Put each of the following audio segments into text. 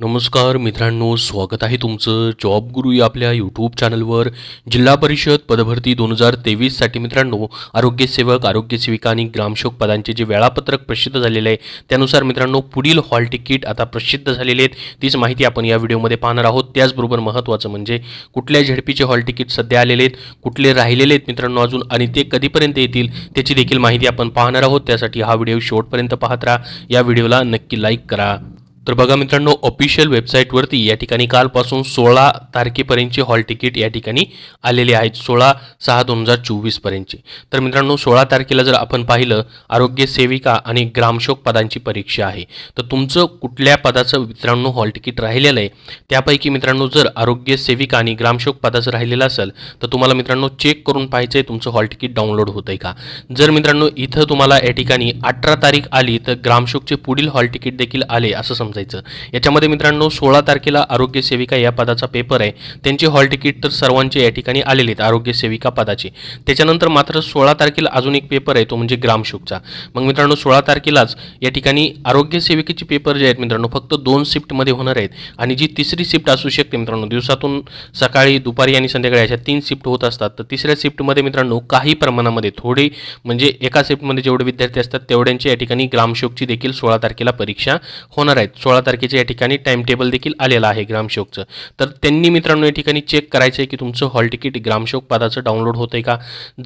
नमस्कार मित्रांनो स्वागत आहे तुमचं जॉब गुरु या आपल्या यूट्यूब चॅनलवर जिल्हा परिषद पदभरती दोन हजार तेवीससाठी मित्रांनो आरोग्यसेवक आरोग्यसेविका आणि ग्रामसेवक पदांचे जे वेळापत्रक प्रसिद्ध झालेले आहे त्यानुसार मित्रांनो पुढील हॉल तिकीट आता प्रसिद्ध झालेले आहेत तीच माहिती आपण या व्हिडिओमध्ये पाहणार आहोत त्याचबरोबर महत्त्वाचं म्हणजे कुठल्या झेडपीचे हॉल तिकीट सध्या आलेले आहेत कुठले राहिलेले आहेत मित्रांनो अजून आणि ते कधीपर्यंत येतील त्याची देखील माहिती आपण पाहणार आहोत त्यासाठी हा व्हिडिओ शेवटपर्यंत पाहत राहा या व्हिडिओला नक्की लाईक करा तर बघा मित्रांनो ऑफिशियल वेबसाईटवरती या ठिकाणी कालपासून सोळा तारखेपर्यंतची हॉल तिकीट या ठिकाणी आलेले आहेत सोळा सहा दोन हजार चोवीसपर्यंतचे तर मित्रांनो सोळा तारखेला जर आपण पाहिलं आरोग्य सेविका आणि ग्रामशोक पदांची परीक्षा आहे तर तुमचं कुठल्या पदाचं मित्रांनो हॉल तिकीट राहिलेलं आहे त्यापैकी मित्रांनो जर आरोग्य सेविका आणि ग्रामशोक पदाचं राहिलेलं असेल तर तुम्हाला मित्रांनो चेक करून पाहायचं आहे तुमचं हॉल तिकीट डाउनलोड होत आहे का जर मित्रांनो इथं तुम्हाला या ठिकाणी अठरा तारीख आली तर ग्रामशोकचे पुढील हॉल तिकीट देखील आले असं समजा जायचं याच्यामध्ये मित्रांनो सोळा तारखेला आरोग्य सेविका या पदाचा पेपर आहे त्यांची हॉल तिकीट तर सर्वांचे या ठिकाणी आलेले आहेत आरोग्य सेविका पदाचे त्याच्यानंतर मात्र सोळा तारखेला अजून एक पेपर आहे तो म्हणजे ग्रामशुकचा मग मित्रांनो सोळा तारखेलाच या ठिकाणी आरोग्य सेविकेचे पेपर जे आहेत मित्रांनो फक्त दोन शिफ्टमध्ये होणार आहेत आणि जी तिसरी शिफ्ट असू शकते मित्रांनो दिवसातून सकाळी दुपारी आणि संध्याकाळी अशा तीन शिफ्ट होत असतात तर तिसऱ्या शिफ्टमध्ये मित्रांनो काही प्रमाणामध्ये थोडे म्हणजे एका शिफ्टमध्ये जेवढे विद्यार्थी असतात तेवढ्यांची या ठिकाणी ग्रामशोकची देखील सोळा तारखेला परीक्षा होणार आहेत सोळा तारखेचे या ठिकाणी टाइम टेबल देखील आलेलं आहे ग्रामशोकचं तर त्यांनी मित्रांनो या ठिकाणी चेक करायचं आहे की तुमचं हॉल तिकीट ग्रामशोक पदाचं डाउनलोड होतं का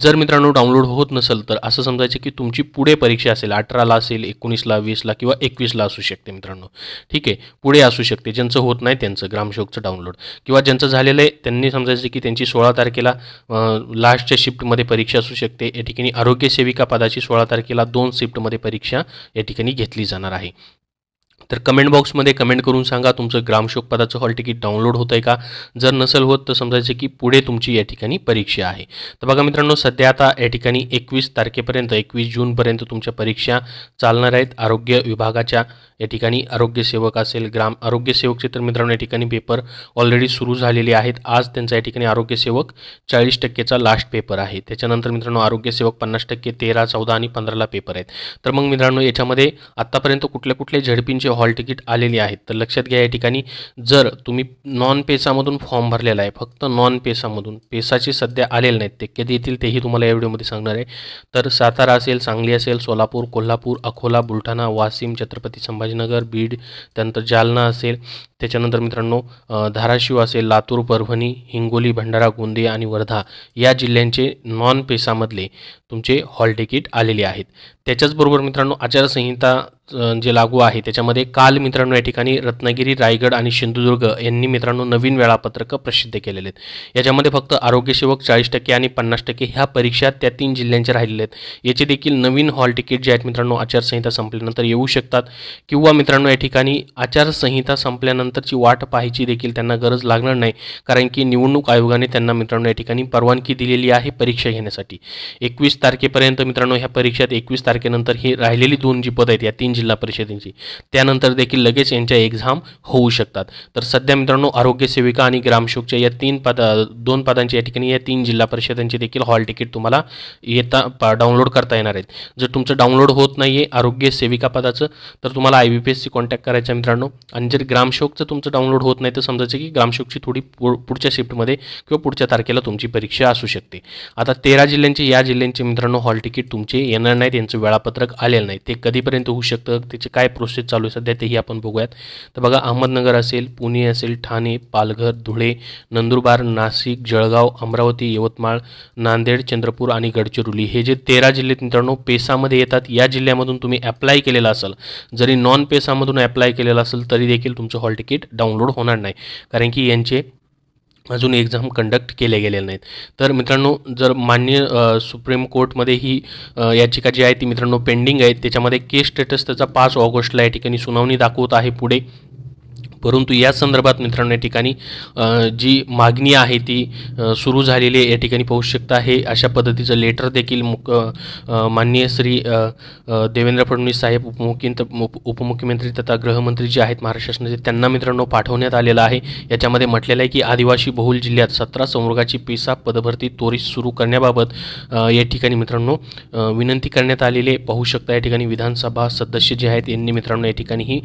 जर मित्रांनो डाउनलोड होत नसेल तर असं समजायचं की तुमची पुढे परीक्षा असेल अठराला असेल एकोणीसला वीसला किंवा एकवीसला असू शकते मित्रांनो ठीक आहे पुढे असू शकते ज्यांचं होत नाही त्यांचं ग्रामशोकचं डाउनलोड किंवा ज्यांचं झालेलं आहे त्यांनी समजायचं की त्यांची सोळा तारखेला लास्टच्या शिफ्टमध्ये परीक्षा असू शकते या ठिकाणी आरोग्य सेविका पदाची सोळा तारखेला दोन शिफ्टमध्ये परीक्षा या ठिकाणी घेतली जाणार आहे तर कमेंट बॉक्समध्ये कमेंट करून सांगा तुमचं ग्रामशोक पदाचं हॉल तिकीट डाउनलोड होत आहे का जर नसेल होत तर समजायचं की पुढे तुमची या ठिकाणी परीक्षा आहे तर बघा मित्रांनो सध्या आता या ठिकाणी एकवीस तारखेपर्यंत एकवीस जूनपर्यंत तुमच्या परीक्षा चालणार आहेत आरोग्य विभागाच्या या ठिकाणी आरोग्यसेवक असेल ग्राम आरोग्यसेवकचे तर मित्रांनो या ठिकाणी पेपर ऑलरेडी सुरू झालेले आहेत आज त्यांचा या ठिकाणी आरोग्यसेवक चाळीस टक्केचा लास्ट पेपर आहे त्याच्यानंतर मित्रांनो आरोग्यसेवक पन्नास टक्के तेरा चौदा आणि पंधराला पेपर आहेत तर मग मित्रांनो याच्यामध्ये आत्तापर्यंत कुठल्या कुठल्या झडपींचे हॉल हॉल तिकीट आलेली आहेत तर लक्षात घ्या या ठिकाणी जर तुम्ही नॉन पेसामधून फॉर्म भरलेला आहे फक्त नॉन पेसामधून पेसाचे सध्या आलेले नाहीत ते कधी येतील तेही तुम्हाला या व्हिडिओमध्ये सांगणार आहे तर सातारा असेल सांगली असेल सोलापूर कोल्हापूर अकोला बुलढाणा वाशिम छत्रपती संभाजीनगर बीड त्यानंतर जालना असेल त्याच्यानंतर मित्रांनो धाराशिव असेल लातूर परभणी हिंगोली भंडारा गोंदिया आणि वर्धा या जिल्ह्यांचे नॉन पेसामधले तुमचे हॉल तिकीट आलेले आहेत त्याच्याचबरोबर मित्रांनो आचारसंहिता जे लागू आहे त्याच्यामध्ये काल मित्रांनो या ठिकाणी रत्नागिरी रायगड आणि सिंधुदुर्ग यांनी मित्रांनो नवीन वेळापत्रकं प्रसिद्ध केलेले आहेत याच्यामध्ये फक्त आरोग्यसेवक चाळीस टक्के आणि पन्नास टक्के ह्या परीक्षा त्या तीन जिल्ह्यांच्या राहिलेल्या आहेत याचे देखील नवीन हॉल तिकीट जे आहेत मित्रांनो आचारसंहिता संपल्यानंतर येऊ शकतात किंवा मित्रांनो या ठिकाणी आचारसंहिता संपल्यानंतर नंतरची वाट पाहायची देखील त्यांना गरज लागणार नाही कारण की निवडणूक आयोगाने त्यांना मित्रांनो या ठिकाणी परवानगी दिलेली आहे परीक्षा घेण्यासाठी एकवीस तारखेपर्यंत मित्रांनो ह्या परीक्षेत एकवीस तारखेनंतर ही राहिलेली दोन जी पदं आहेत या तीन जिल्हा परिषदेंची त्यानंतर देखील लगेच यांच्या एक्झाम होऊ शकतात तर सध्या मित्रांनो आरोग्य सेविका आणि ग्रामशोकच्या या तीन पद दोन पदांच्या या ठिकाणी या तीन जिल्हा परिषदांची देखील हॉल तिकीट तुम्हाला येता डाउनलोड करता येणार आहेत जर तुमचं डाउनलोड होत नाही आरोग्य सेविका पदाचं तर तुम्हाला आय बी पी एसची कॉन्टॅक्ट करायचा मित्रांनो आणि जर ग्रामशोक जर तुमचं डाउनलोड होत नाही तर समजायचं की ग्रामसेवकची थोडी पुढच्या शिफ्टमध्ये किंवा पुढच्या तारखेला तुमची परीक्षा असू शकते आता तेरा जिल्ह्यांचे या जिल्ह्यांचे मित्रांनो हॉल तिकीट तुमचे येणार नाहीत यांचं वेळापत्रक आलेलं नाही ते कधीपर्यंत होऊ शकतं त्याचे काय प्रोसेस चालू आहे सध्या तेही आपण बघूयात तर बघा अहमदनगर असेल पुणे असेल ठाणे पालघर धुळे नंदुरबार नाशिक जळगाव अमरावती यवतमाळ नांदेड चंद्रपूर आणि गडचिरोली हे जे तेरा जिल्हे मित्रांनो पेसामध्ये येतात या जिल्ह्यामधून तुम्ही अप्लाय केलेला असेल जरी नॉन पेसामधून अप्लाय केलेला असेल तरी देखील तुमचं हॉल डाउनलोड होणार नाही कारण की यांचे अजून एक्झाम कंडक्ट केले गेलेले नाहीत तर मित्रांनो जर मान्य सुप्रीम कोर्टमध्ये ही याचिका जी आहे ती मित्रांनो पेंडिंग आहे त्याच्यामध्ये केस स्टेटस त्याचा पाच ऑगस्टला या ठिकाणी सुनावणी दाखवत आहे पुढे परंतु या संदर्भात मित्रांनो या ठिकाणी जी मागणी आहे ती सुरू झालेली आहे या ठिकाणी पाहू शकता आहे अशा पद्धतीचं लेटर देखील मुक माननीय श्री देवेंद्र फडणवीस साहेब उप उपमुख्यमंत्री तथा गृहमंत्री जे आहेत महाराष्ट्र शासनाचे त्यांना मित्रांनो पाठवण्यात आलेलं आहे याच्यामध्ये म्हटलेलं आहे की आदिवासी बहुल जिल्ह्यात सतरा संवर्गाची पिसा पदभरती त्वरित सुरू करण्याबाबत या ठिकाणी मित्रांनो विनंती करण्यात आलेले पाहू शकता या ठिकाणी विधानसभा सदस्य जे आहेत यांनी मित्रांनो या ठिकाणी ही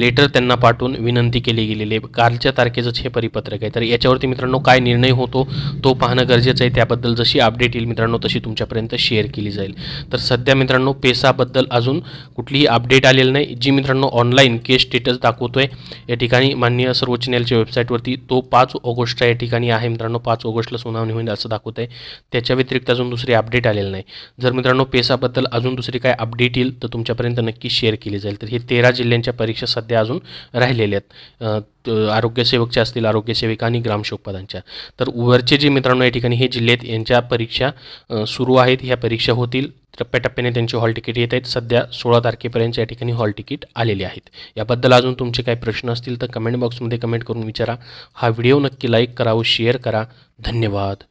लेटर त्यांना पाठवून विनंती केले केली गेलेली आहे कालच्या तारखेचंच हे परिपत्रक आहे तर याच्यावरती मित्रांनो काय निर्णय होतो तो पाहणं गरजेचं आहे त्याबद्दल जशी अपडेट येईल मित्रांनो तशी तुमच्यापर्यंत शेअर केली जाईल तर सध्या मित्रांनो पेसाबद्दल अजून कुठलीही अपडेट आलेली नाही जी मित्रांनो ऑनलाईन केस स्टेटस दाखवतोय या ठिकाणी माननीय सर्वोच्च न्यायालयाच्या वेबसाईटवरती तो पाच ऑगस्ट या ठिकाणी आहे मित्रांनो पाच ऑगस्टला सुनावणी होईल असं दाखवत आहे त्याच्या व्यतिरिक्त अजून दुसरी अपडेट आलेलं नाही जर मित्रांनो पेसाबद्दल अजून दुसरी काय अपडेट येईल तर तुमच्यापर्यंत नक्की शेअर केली जाईल तर हे तेरा जिल्ह्यांच्या परीक्षा सध्या अजून राहिलेल्या आहेत आरोग्यसेवकच्या असतील आरोग्यसेविका आणि ग्रामसेवकपदांच्या तर वरचे जे मित्रांनो या ठिकाणी हे जिल्ह्यात यांच्या परीक्षा सुरू आहेत ह्या परीक्षा होतील टप्प्याटप्प्याने त्यांची हॉल तिकीट येत आहेत सध्या सोळा तारखेपर्यंत या ठिकाणी हॉल तिकीट आलेले आहेत याबद्दल अजून तुमचे काही प्रश्न असतील तर कमेंट बॉक्समध्ये कमेंट करून विचारा हा व्हिडिओ नक्की लाईक करा शेअर करा धन्यवाद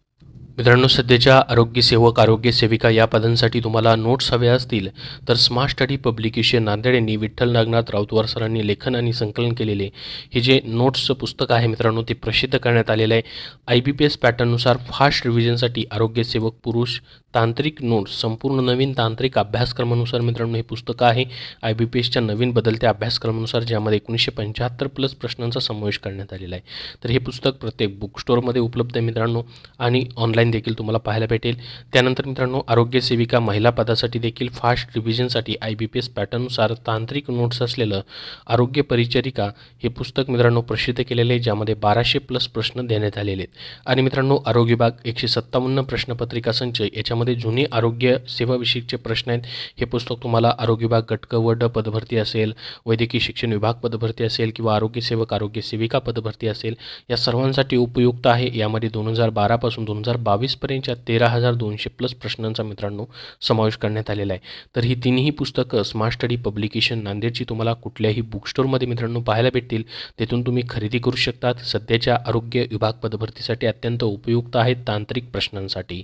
मित्रांनो सध्याच्या आरोग्य सेवक आरोग्य सेविका या पदांसाठी तुम्हाला नोट्स हव्या असतील तर स्मार्ट स्टडी पब्लिकेशन नांदेड यांनी विठ्ठल नागनाथ राऊतवार सरांनी लेखन आणि संकलन केलेले हे जे नोट्सचं पुस्तक आहे मित्रांनो ते प्रसिद्ध करण्यात आलेलं आहे आय बी पी एस पॅटर्ननुसार फास्ट रिव्हिजनसाठी आरोग्यसेवक पुरुष तांत्रिक नोट्स संपूर्ण नवीन तांत्रिक अभ्यासक्रमानुसार मित्रांनो हे पुस्तक आहे आय बी पी एसच्या नवीन बदलत्या अभ्यासक्रमानुसार ज्यामध्ये एकोणीसशे पंच्याहत्तर प्लस प्रश्नांचा समावेश करण्यात आलेला आहे तर हे पुस्तक प्रत्येक बुक स्टोअरमध्ये उपलब्ध आहे मित्रांनो आणि ऑनलाईन देखील तुम्हाला पाहायला भेटेल त्यानंतर मित्रांनो आरोग्य सेविका महिला पदासाठी देखील फास्ट रिव्हिजनसाठी आय बी पी एस पॅटर्ननुसार तांत्रिक नोट्स असलेलं आरोग्य परिचारिका हे पुस्तक मित्रांनो प्रसिद्ध केलेले आहे ज्यामध्ये बाराशे प्लस प्रश्न देण्यात आलेले आहेत आणि मित्रांनो आरोग्य विभाग एकशे सत्तावन्न प्रश्नपत्रिका संच याच्या मध्ये जुनी आरोग्य सेवाविषयीचे प्रश्न आहेत हे पुस्तक तुम्हाला आरोग्य विभाग गटक व ड पदभरती असेल वैद्यकीय शिक्षण विभाग पदभरती असेल किंवा आरोग्य सेवक आरोग्य सेविका पदभरती असेल या सर्वांसाठी उपयुक्त आहे यामध्ये दोन हजार बारापासून दोन हजार बावीसपर्यंतच्या तेरा हजार दोनशे प्लस प्रश्नांचा मित्रांनो समावेश करण्यात आलेला आहे तर ही तिन्ही पुस्तकं स्मार्ट स्टडी पब्लिकेशन नांदेडची तुम्हाला कुठल्याही बुकस्टोरमध्ये मित्रांनो पाहायला भेटतील तेथून तुम्ही खरेदी करू शकतात सध्याच्या आरोग्य विभाग पदभरतीसाठी अत्यंत उपयुक्त आहेत तांत्रिक प्रश्नांसाठी